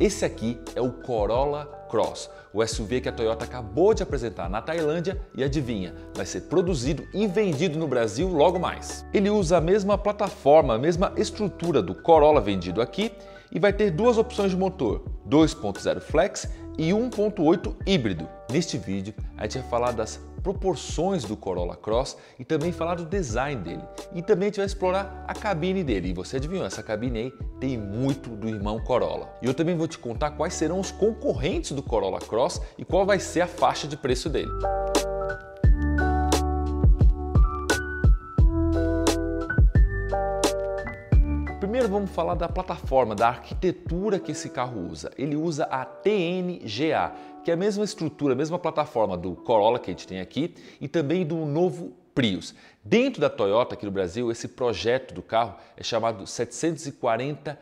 Esse aqui é o Corolla Cross, o SUV que a Toyota acabou de apresentar na Tailândia e adivinha, vai ser produzido e vendido no Brasil logo mais. Ele usa a mesma plataforma, a mesma estrutura do Corolla vendido aqui e vai ter duas opções de motor, 2.0 flex e 1.8 híbrido. Neste vídeo, a gente vai falar das proporções do Corolla Cross e também falar do design dele. E também a gente vai explorar a cabine dele. E você adivinhou, essa cabine aí tem muito do irmão Corolla. E eu também vou te contar quais serão os concorrentes do Corolla Cross e qual vai ser a faixa de preço dele. Primeiro vamos falar da plataforma, da arquitetura que esse carro usa. Ele usa a TNGA, que é a mesma estrutura, a mesma plataforma do Corolla que a gente tem aqui e também do novo Prius. Dentro da Toyota aqui no Brasil, esse projeto do carro é chamado 740B.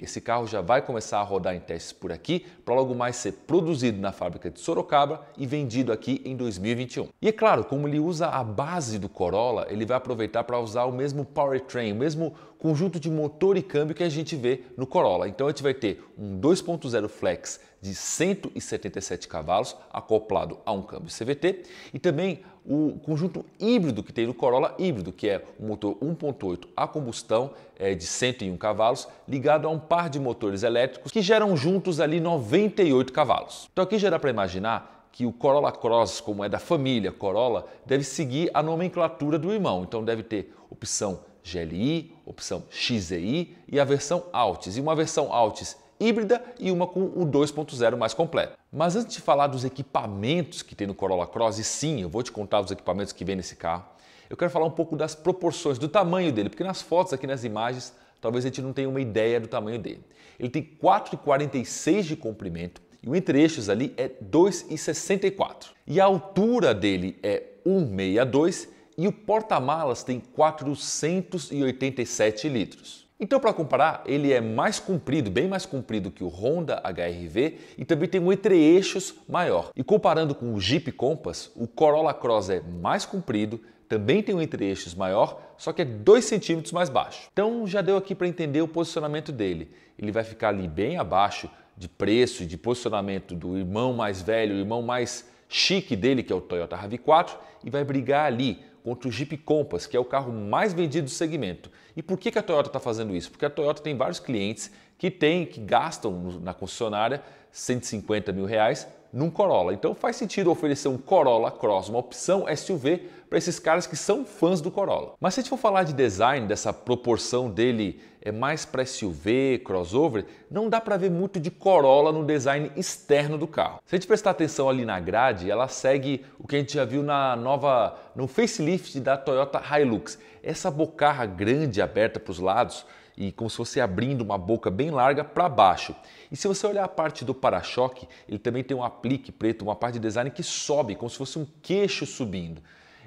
Esse carro já vai começar a rodar em testes por aqui, para logo mais ser produzido na fábrica de Sorocaba e vendido aqui em 2021. E é claro, como ele usa a base do Corolla, ele vai aproveitar para usar o mesmo powertrain, o mesmo conjunto de motor e câmbio que a gente vê no Corolla. Então a gente vai ter um 2.0 flex de 177 cavalos acoplado a um câmbio CVT e também o conjunto híbrido que tem no Corolla híbrido, que é um motor 1.8 a combustão é, de 101 cavalos ligado a um par de motores elétricos que geram juntos ali 98 cavalos. Então aqui já dá para imaginar que o Corolla Cross, como é da família Corolla, deve seguir a nomenclatura do irmão. Então deve ter opção GLI, opção XEI e a versão Altis, e uma versão Altis híbrida e uma com o 2.0 mais completo. Mas antes de falar dos equipamentos que tem no Corolla Cross, e sim, eu vou te contar os equipamentos que vem nesse carro, eu quero falar um pouco das proporções, do tamanho dele, porque nas fotos aqui nas imagens, talvez a gente não tenha uma ideia do tamanho dele. Ele tem 4,46 de comprimento e o entre-eixos ali é 2,64. E a altura dele é 1,62 e o porta-malas tem 487 litros. Então, para comparar, ele é mais comprido, bem mais comprido que o Honda HRV e também tem um entre-eixos maior. E comparando com o Jeep Compass, o Corolla Cross é mais comprido, também tem um entre-eixos maior, só que é 2 centímetros mais baixo. Então já deu aqui para entender o posicionamento dele. Ele vai ficar ali bem abaixo de preço e de posicionamento do irmão mais velho, o irmão mais chique dele, que é o Toyota RAV4, e vai brigar ali contra o Jeep Compass, que é o carro mais vendido do segmento. E por que a Toyota está fazendo isso? Porque a Toyota tem vários clientes que têm, que gastam na concessionária 150 mil reais num Corolla. Então faz sentido oferecer um Corolla Cross, uma opção SUV para esses caras que são fãs do Corolla. Mas se a gente for falar de design, dessa proporção dele é mais para SUV, crossover, não dá para ver muito de Corolla no design externo do carro. Se a gente prestar atenção ali na grade, ela segue o que a gente já viu na nova no facelift da Toyota Hilux. Essa bocarra grande aberta para os lados e como se fosse abrindo uma boca bem larga para baixo. E se você olhar a parte do para-choque, ele também tem um aplique preto, uma parte de design que sobe, como se fosse um queixo subindo.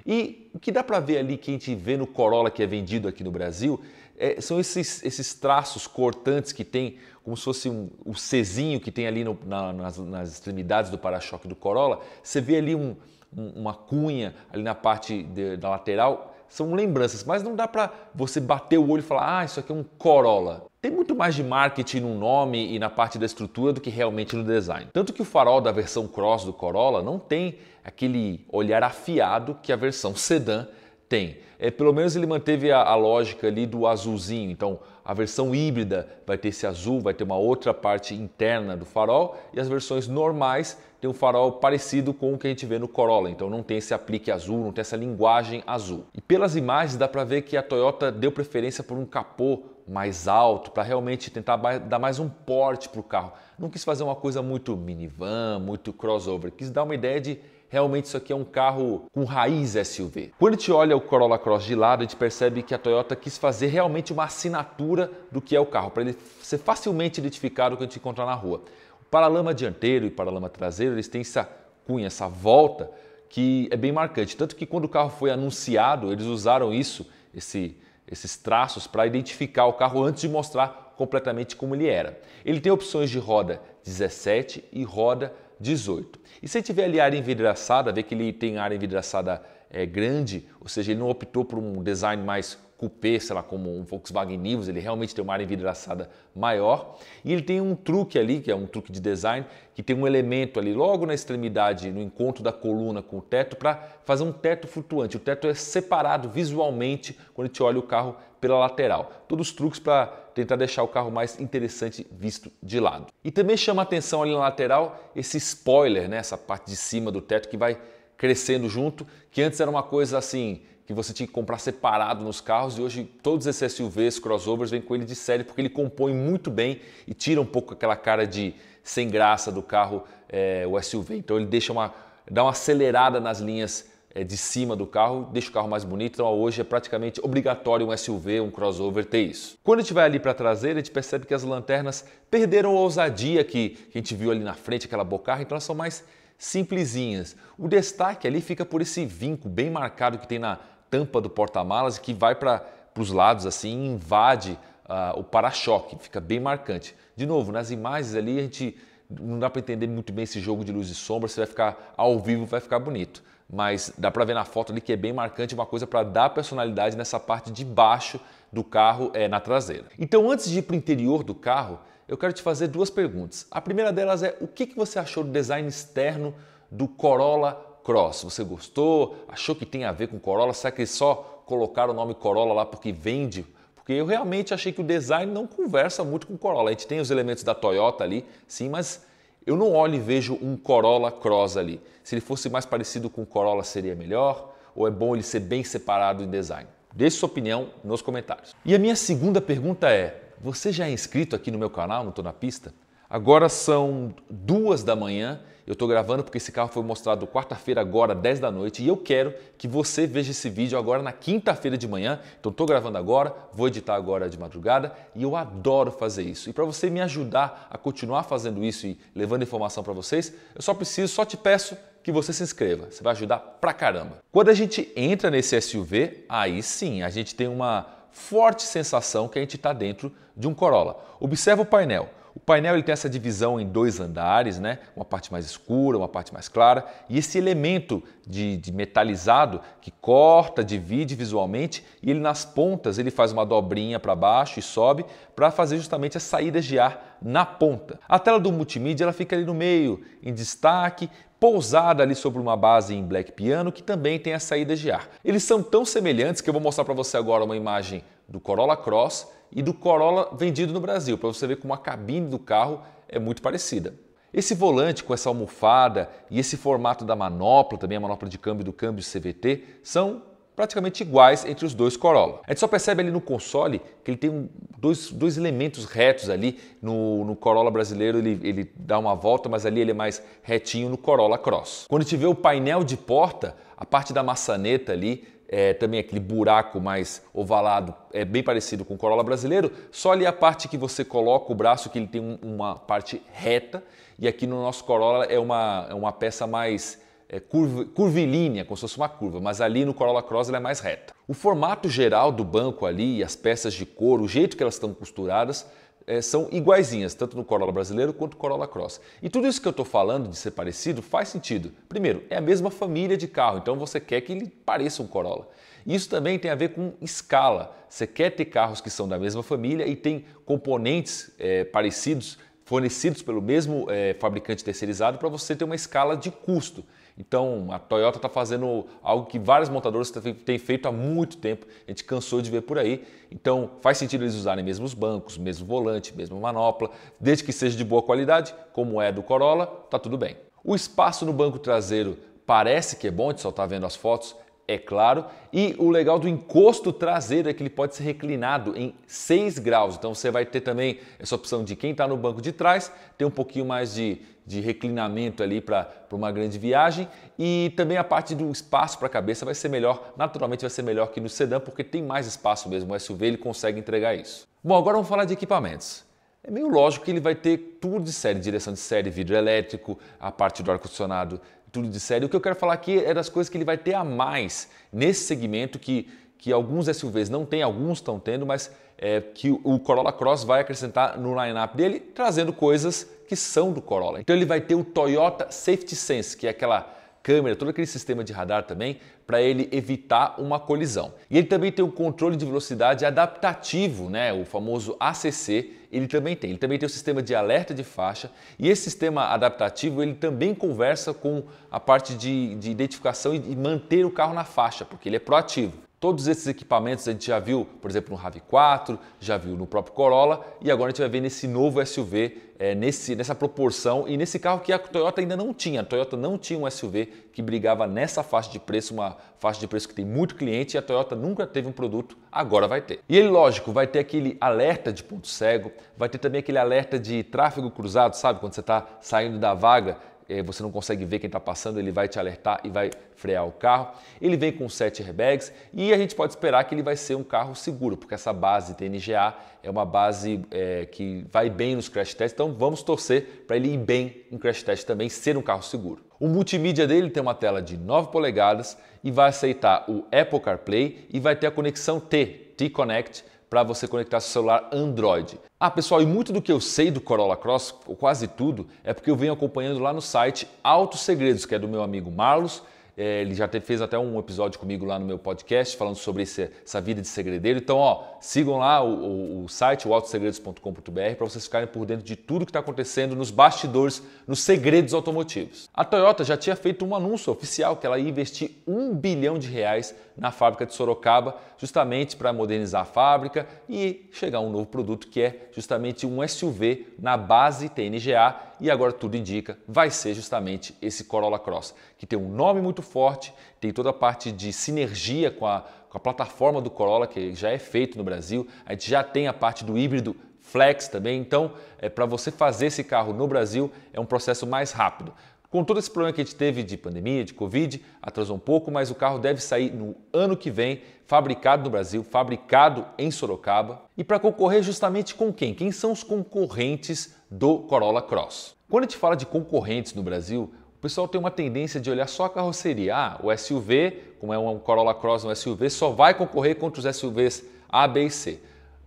E o que dá para ver ali, que a gente vê no Corolla que é vendido aqui no Brasil, é, são esses, esses traços cortantes que tem, como se fosse um, o Czinho que tem ali no, na, nas, nas, extremidades do para-choque do Corolla. Você vê ali um, um, uma cunha ali na parte de, da lateral, são lembranças, mas não dá para você bater o olho e falar, ah, isso aqui é um Corolla. Tem muito mais de marketing no nome e na parte da estrutura do que realmente no design. Tanto que o farol da versão Cross do Corolla não tem aquele olhar afiado que a versão sedã tem. É, pelo menos ele manteve a, a, lógica ali do azulzinho. Então, a versão híbrida vai ter esse azul, vai ter uma outra parte interna do farol e as versões normais tem um farol parecido com o que a gente vê no Corolla. Então, não tem esse aplique azul, não tem essa linguagem azul. E pelas imagens dá para ver que a Toyota deu preferência por um capô mais alto para realmente tentar dar mais um porte para o carro. Não quis fazer uma coisa muito minivan, muito crossover, quis dar uma ideia de realmente isso aqui é um carro com raiz SUV. Quando a gente olha o Corolla Cross de lado, a gente percebe que a Toyota quis fazer realmente uma assinatura do que é o carro, para ele ser facilmente identificado quando a gente encontrar na rua. O paralama dianteiro e o paralama traseiro, eles têm essa cunha, essa volta, que é bem marcante. Tanto que quando o carro foi anunciado, eles usaram isso, esse, esses traços, para identificar o carro antes de mostrar completamente como ele era. Ele tem opções de roda 17 e roda 18. E se tiver ali área envidraçada, ver que ele tem área envidraçada é, grande, ou seja, ele não optou por um design mais coupé, sei lá, como um Volkswagen Nivus, ele realmente tem uma área envidraçada maior. E ele tem um truque ali, que é um truque de design, que tem um elemento ali logo na extremidade, no encontro da coluna com o teto, para fazer um teto flutuante. O teto é separado visualmente quando a gente olha o carro pela lateral. Todos os truques para tentar deixar o carro mais interessante visto de lado. E também chama atenção ali na lateral esse spoiler, né? essa parte de cima do teto que vai crescendo junto, que antes era uma coisa assim que você tinha que comprar separado nos carros e hoje todos esses SUVs, crossovers vêm com ele de série porque ele compõe muito bem e tira um pouco aquela cara de sem graça do carro, é, o SUV. Então ele deixa uma dá uma acelerada nas linhas é, de cima do carro, deixa o carro mais bonito. Então hoje é praticamente obrigatório um SUV, um crossover ter isso. Quando a gente vai ali para a traseira, a gente percebe que as lanternas perderam a ousadia que, que a gente viu ali na frente, aquela bocarra, então elas são mais simplesinhas. O destaque ali fica por esse vinco bem marcado que tem na tampa do porta-malas e que vai para os lados assim, invade uh, o para-choque, fica bem marcante. De novo, nas imagens ali a gente não dá para entender muito bem esse jogo de luz e sombra, se vai ficar ao vivo, vai ficar bonito mas dá para ver na foto ali que é bem marcante uma coisa para dar personalidade nessa parte de baixo do carro é, na traseira. Então, antes de ir para o interior do carro, eu quero te fazer duas perguntas. A primeira delas é o que, que você achou do design externo do Corolla Cross? Você gostou? Achou que tem a ver com Corolla? Será que só colocaram o nome Corolla lá porque vende? Porque eu realmente achei que o design não conversa muito com Corolla. A gente tem os elementos da Toyota ali, sim, mas eu não olho e vejo um Corolla Cross ali. Se ele fosse mais parecido com o Corolla, seria melhor? Ou é bom ele ser bem separado em design? Deixe sua opinião nos comentários. E a minha segunda pergunta é: você já é inscrito aqui no meu canal, não estou na pista? Agora são duas da manhã eu estou gravando porque esse carro foi mostrado quarta-feira agora, 10 da noite, e eu quero que você veja esse vídeo agora na quinta-feira de manhã. Então estou gravando agora, vou editar agora de madrugada e eu adoro fazer isso. E para você me ajudar a continuar fazendo isso e levando informação para vocês, eu só preciso, só te peço que você se inscreva. Você vai ajudar pra caramba. Quando a gente entra nesse SUV, aí sim a gente tem uma forte sensação que a gente está dentro de um Corolla. Observa o painel. O painel ele tem essa divisão em dois andares, né? uma parte mais escura, uma parte mais clara, e esse elemento de, de metalizado que corta, divide visualmente, e ele nas pontas ele faz uma dobrinha para baixo e sobe para fazer justamente as saídas de ar na ponta. A tela do multimídia ela fica ali no meio, em destaque, pousada ali sobre uma base em black piano que também tem as saídas de ar. Eles são tão semelhantes que eu vou mostrar para você agora uma imagem do Corolla Cross e do Corolla vendido no Brasil, para você ver como a cabine do carro é muito parecida. Esse volante com essa almofada e esse formato da manopla, também a manopla de câmbio do câmbio CVT, são praticamente iguais entre os dois Corolla. A gente só percebe ali no console que ele tem um, dois, dois elementos retos ali. No, no Corolla brasileiro ele, ele dá uma volta, mas ali ele é mais retinho no Corolla Cross. Quando a gente vê o painel de porta, a parte da maçaneta ali é, também aquele buraco mais ovalado, é bem parecido com o Corolla brasileiro, só ali a parte que você coloca o braço, que ele tem um, uma parte reta, e aqui no nosso Corolla é uma, é uma peça mais é, curva, curvilínea, como se fosse uma curva, mas ali no Corolla Cross ela é mais reta. O formato geral do banco ali, as peças de couro, o jeito que elas estão costuradas, é, são iguaizinhas, tanto no Corolla brasileiro quanto no Corolla Cross. E tudo isso que eu estou falando de ser parecido faz sentido. Primeiro, é a mesma família de carro, então você quer que ele pareça um Corolla. Isso também tem a ver com escala. Você quer ter carros que são da mesma família e tem componentes é, parecidos fornecidos pelo mesmo é, fabricante terceirizado para você ter uma escala de custo. Então, a Toyota está fazendo algo que vários montadores têm feito há muito tempo, a gente cansou de ver por aí. Então, faz sentido eles usarem mesmos bancos, mesmo volante, mesma manopla, desde que seja de boa qualidade, como é do Corolla, tá tudo bem. O espaço no banco traseiro parece que é bom, a gente só está vendo as fotos, é claro. E o legal do encosto traseiro é que ele pode ser reclinado em 6 graus. Então você vai ter também essa opção de quem está no banco de trás, ter um pouquinho mais de, de reclinamento ali para uma grande viagem. E também a parte do espaço para a cabeça vai ser melhor, naturalmente vai ser melhor que no sedã, porque tem mais espaço mesmo. O SUV ele consegue entregar isso. Bom, agora vamos falar de equipamentos é meio lógico que ele vai ter tudo de série, direção de série, vidro elétrico, a parte do ar-condicionado, tudo de série. O que eu quero falar aqui é das coisas que ele vai ter a mais nesse segmento que, que alguns SUVs não têm, alguns estão tendo, mas é, que o Corolla Cross vai acrescentar no line-up dele, trazendo coisas que são do Corolla. Então ele vai ter o Toyota Safety Sense, que é aquela câmera, todo aquele sistema de radar também, para ele evitar uma colisão. E ele também tem o um controle de velocidade adaptativo, né, o famoso ACC, ele também tem. Ele também tem o sistema de alerta de faixa e esse sistema adaptativo ele também conversa com a parte de, de identificação e de manter o carro na faixa, porque ele é proativo. Todos esses equipamentos a gente já viu, por exemplo, no RAV4, já viu no próprio Corolla e agora a gente vai ver nesse novo SUV, é, nesse, nessa proporção e nesse carro que a Toyota ainda não tinha. A Toyota não tinha um SUV que brigava nessa faixa de preço, uma faixa de preço que tem muito cliente e a Toyota nunca teve um produto, agora vai ter. E ele, lógico, vai ter aquele alerta de ponto cego, vai ter também aquele alerta de tráfego cruzado, sabe? Quando você está saindo da vaga é, você não consegue ver quem está passando, ele vai te alertar e vai frear o carro. Ele vem com sete airbags e a gente pode esperar que ele vai ser um carro seguro, porque essa base TNGA é uma base é, que vai bem nos crash tests, então vamos torcer para ele ir bem em crash test também, ser um carro seguro. O multimídia dele tem uma tela de 9 polegadas e vai aceitar o Apple CarPlay e vai ter a conexão T, T-Connect, para você conectar seu celular Android. Ah, pessoal, e muito do que eu sei do Corolla Cross, ou quase tudo, é porque eu venho acompanhando lá no site Altos Segredos, que é do meu amigo Marlos, é, ele já fez até um episódio comigo lá no meu podcast falando sobre esse, essa vida de segredeiro. Então, ó, sigam lá o, o, o site, o autossegredos.com.br, para vocês ficarem por dentro de tudo que está acontecendo nos bastidores, nos segredos automotivos. A Toyota já tinha feito um anúncio oficial que ela ia investir um bilhão de reais na fábrica de Sorocaba, justamente para modernizar a fábrica e chegar um novo produto que é justamente um SUV na base TNGA. E agora tudo indica, vai ser justamente esse Corolla Cross, que tem um nome muito forte, tem toda a parte de sinergia com a, com a plataforma do Corolla, que já é feito no Brasil, a gente já tem a parte do híbrido flex também, então é, para você fazer esse carro no Brasil é um processo mais rápido. Com todo esse problema que a gente teve de pandemia, de Covid, atrasou um pouco, mas o carro deve sair no ano que vem, fabricado no Brasil, fabricado em Sorocaba. E para concorrer justamente com quem? Quem são os concorrentes do Corolla Cross? Quando a gente fala de concorrentes no Brasil, o pessoal tem uma tendência de olhar só a carroceria. Ah, o SUV, como é um Corolla Cross, um SUV, só vai concorrer contra os SUVs A, B e C.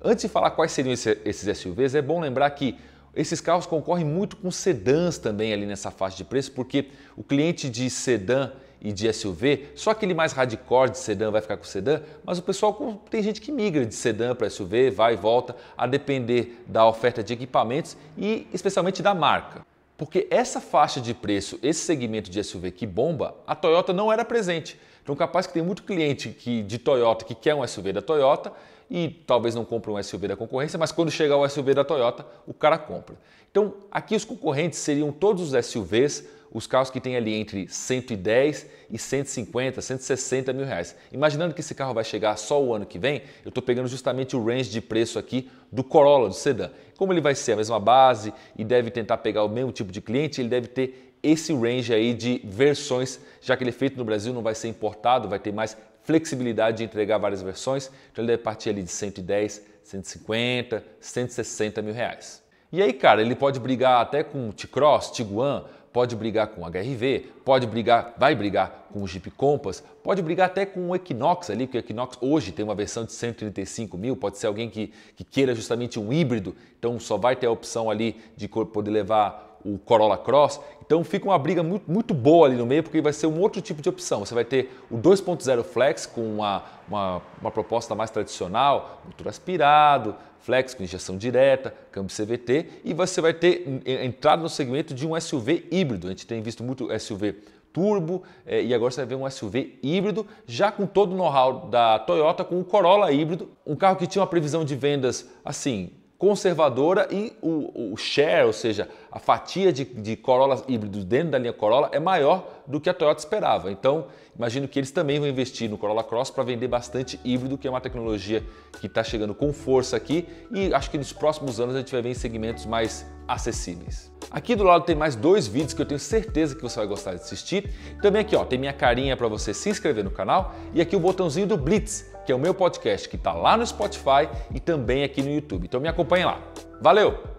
Antes de falar quais seriam esses SUVs, é bom lembrar que esses carros concorrem muito com sedãs também ali nessa faixa de preço, porque o cliente de sedã e de SUV, só aquele mais hardcore de sedã vai ficar com sedã, mas o pessoal tem gente que migra de sedã para SUV, vai e volta, a depender da oferta de equipamentos e especialmente da marca. Porque essa faixa de preço, esse segmento de SUV que bomba, a Toyota não era presente. Então, capaz que tem muito cliente que, de Toyota que quer um SUV da Toyota e talvez não compre um SUV da concorrência, mas quando chegar o SUV da Toyota, o cara compra. Então, aqui os concorrentes seriam todos os SUVs os carros que tem ali entre 110 e 150, 160 mil reais. Imaginando que esse carro vai chegar só o ano que vem, eu estou pegando justamente o range de preço aqui do Corolla, do sedã. Como ele vai ser a mesma base e deve tentar pegar o mesmo tipo de cliente, ele deve ter esse range aí de versões, já que ele é feito no Brasil, não vai ser importado, vai ter mais flexibilidade de entregar várias versões, então ele deve partir ali de 110, 150, 160 mil reais. E aí, cara, ele pode brigar até com T-Cross, Tiguan, pode brigar com HRV, pode brigar, vai brigar com o Jeep Compass, pode brigar até com o Equinox ali, porque o Equinox hoje tem uma versão de 135 mil, pode ser alguém que, que queira justamente um híbrido, então só vai ter a opção ali de poder levar o Corolla Cross. Então fica uma briga muito, muito, boa ali no meio, porque vai ser um outro tipo de opção. Você vai ter o 2.0 Flex com uma, uma, uma, proposta mais tradicional, motor aspirado, flex com injeção direta, câmbio CVT, e você vai ter entrado no segmento de um SUV híbrido. A gente tem visto muito SUV turbo eh, e agora você vai ver um SUV híbrido, já com todo o know-how da Toyota, com o Corolla híbrido, um carro que tinha uma previsão de vendas assim conservadora e o, o share, ou seja, a fatia de, de Corolla híbridos dentro da linha Corolla é maior do que a Toyota esperava. Então, imagino que eles também vão investir no Corolla Cross para vender bastante híbrido, que é uma tecnologia que está chegando com força aqui e acho que nos próximos anos a gente vai ver em segmentos mais acessíveis. Aqui do lado tem mais dois vídeos que eu tenho certeza que você vai gostar de assistir. Também aqui ó, tem minha carinha para você se inscrever no canal e aqui o botãozinho do Blitz, que é o meu podcast que está lá no Spotify e também aqui no YouTube. Então me acompanhe lá. Valeu!